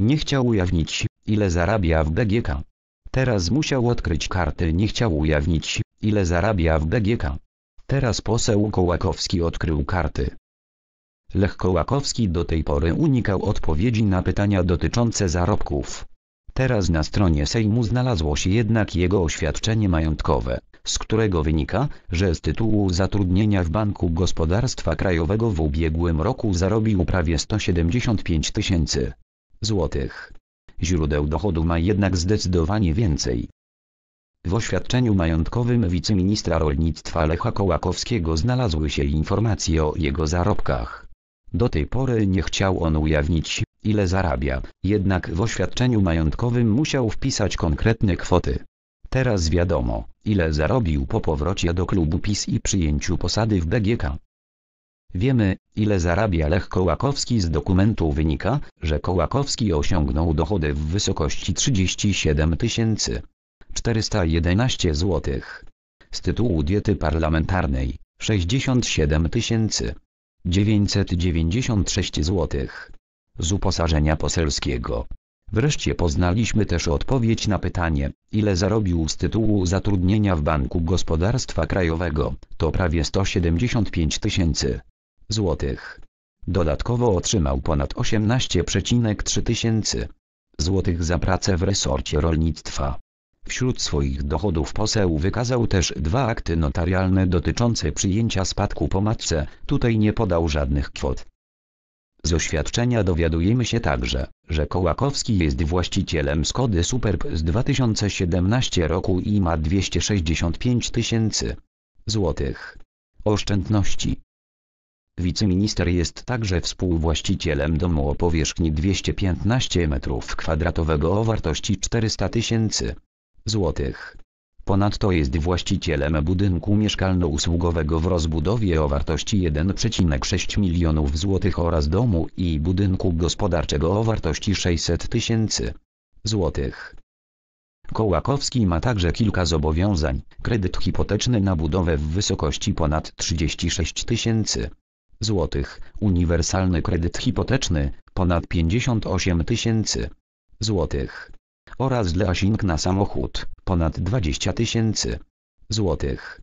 Nie chciał ujawnić, ile zarabia w BGK. Teraz musiał odkryć karty nie chciał ujawnić, ile zarabia w BGK. Teraz poseł Kołakowski odkrył karty. Lech Kołakowski do tej pory unikał odpowiedzi na pytania dotyczące zarobków. Teraz na stronie Sejmu znalazło się jednak jego oświadczenie majątkowe, z którego wynika, że z tytułu zatrudnienia w Banku Gospodarstwa Krajowego w ubiegłym roku zarobił prawie 175 tysięcy złotych. Źródeł dochodu ma jednak zdecydowanie więcej. W oświadczeniu majątkowym wiceministra rolnictwa Lecha Kołakowskiego znalazły się informacje o jego zarobkach. Do tej pory nie chciał on ujawnić, ile zarabia, jednak w oświadczeniu majątkowym musiał wpisać konkretne kwoty. Teraz wiadomo, ile zarobił po powrocie do klubu PiS i przyjęciu posady w BGK. Wiemy, ile zarabia Lech Kołakowski z dokumentu wynika, że Kołakowski osiągnął dochody w wysokości 37 411 zł. Z tytułu diety parlamentarnej 67 996 zł. Z uposażenia poselskiego. Wreszcie poznaliśmy też odpowiedź na pytanie, ile zarobił z tytułu zatrudnienia w Banku Gospodarstwa Krajowego, to prawie 175 tysięcy złotych. Dodatkowo otrzymał ponad 18,3 tysięcy złotych za pracę w resorcie rolnictwa. Wśród swoich dochodów poseł wykazał też dwa akty notarialne dotyczące przyjęcia spadku po matce, tutaj nie podał żadnych kwot. Z oświadczenia dowiadujemy się także, że Kołakowski jest właścicielem Skody Superb z 2017 roku i ma 265 tysięcy złotych oszczędności. Wiceminister jest także współwłaścicielem domu o powierzchni 215 m2 o wartości 400 tysięcy złotych. Ponadto jest właścicielem budynku mieszkalno-usługowego w rozbudowie o wartości 1,6 milionów złotych oraz domu i budynku gospodarczego o wartości 600 tysięcy złotych. Kołakowski ma także kilka zobowiązań, kredyt hipoteczny na budowę w wysokości ponad 36 tysięcy złotych, uniwersalny kredyt hipoteczny, ponad 58 tysięcy złotych, oraz leasing na samochód, ponad 20 tysięcy złotych.